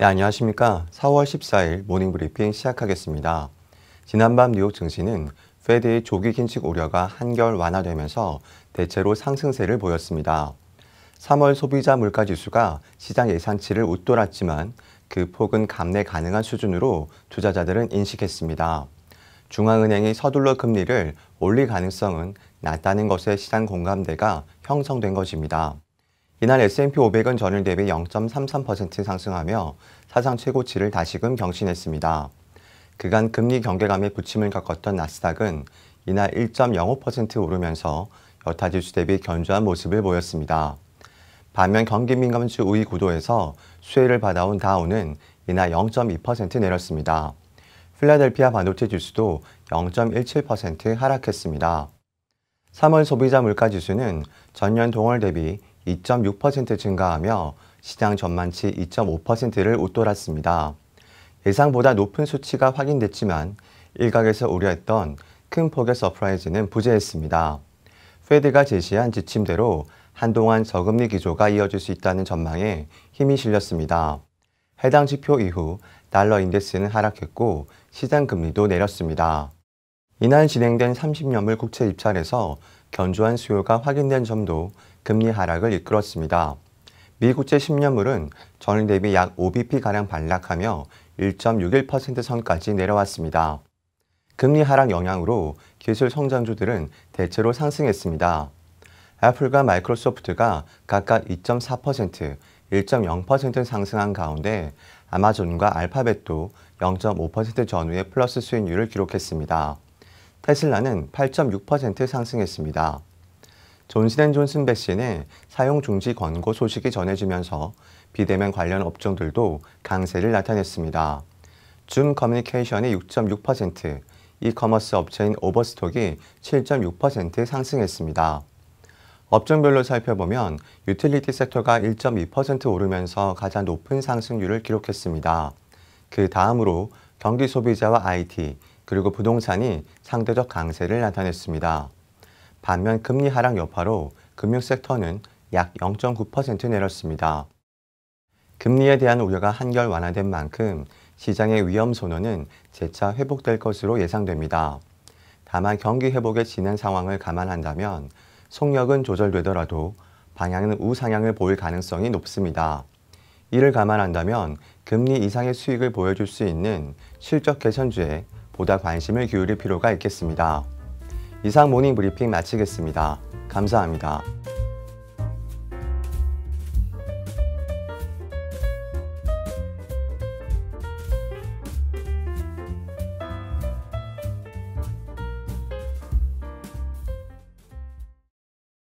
네, 안녕하십니까. 4월 14일 모닝 브리핑 시작하겠습니다. 지난밤 뉴욕 증시는 페드의 조기 긴축 우려가 한결 완화되면서 대체로 상승세를 보였습니다. 3월 소비자 물가 지수가 시장 예산치를 웃돌았지만 그 폭은 감내 가능한 수준으로 투자자들은 인식했습니다. 중앙은행이 서둘러 금리를 올릴 가능성은 낮다는 것에 시장 공감대가 형성된 것입니다. 이날 S&P 500은 전일 대비 0.33% 상승하며 사상 최고치를 다시금 경신했습니다. 그간 금리 경계감에 부침을 겪었던 나스닥은 이날 1.05% 오르면서 여타 지수 대비 견조한 모습을 보였습니다. 반면 경기민감주 우위 구도에서 수혜를 받아온 다우는 이날 0.2% 내렸습니다. 필라델피아 반도체 지수도 0.17% 하락했습니다. 3월 소비자 물가 지수는 전년 동월 대비 2.6% 증가하며 시장 전망치 2.5%를 웃돌았습니다. 예상보다 높은 수치가 확인됐지만 일각에서 우려했던 큰 폭의 서프라이즈는 부재했습니다. 페드가 제시한 지침대로 한동안 저금리 기조가 이어질 수 있다는 전망에 힘이 실렸습니다. 해당 지표 이후 달러 인덱스는 하락했고 시장 금리도 내렸습니다. 이날 진행된 30년물 국채 입찰에서 견조한 수요가 확인된 점도 금리 하락을 이끌었습니다. 미국채 10년물은 전일 대비 약 5bp가량 반락하며 1.61% 선까지 내려왔습니다. 금리 하락 영향으로 기술 성장주들은 대체로 상승했습니다. 애플과 마이크로소프트가 각각 2.4%, 1.0% 상승한 가운데 아마존과 알파벳도 0.5% 전후의 플러스 수익률을 기록했습니다. 테슬라는 8.6% 상승했습니다. 존슨앤존슨 백신의 사용 중지 권고 소식이 전해지면서 비대면 관련 업종들도 강세를 나타냈습니다. 줌 커뮤니케이션이 6.6%, 이커머스 업체인 오버스톡이 7.6% 상승했습니다. 업종별로 살펴보면 유틸리티 섹터가 1.2% 오르면서 가장 높은 상승률을 기록했습니다. 그 다음으로 경기 소비자와 IT, 그리고 부동산이 상대적 강세를 나타냈습니다. 반면 금리 하락 여파로 금융 섹터는 약 0.9% 내렸습니다. 금리에 대한 우려가 한결 완화된 만큼 시장의 위험 선호는 재차 회복될 것으로 예상됩니다. 다만 경기 회복의 진행 상황을 감안한다면 속력은 조절되더라도 방향은 우상향을 보일 가능성이 높습니다. 이를 감안한다면 금리 이상의 수익을 보여줄 수 있는 실적 개선주에 보다 관심을 기울일 필요가 있겠습니다. 이상 모닝 브리핑 마치겠습니다. 감사합니다.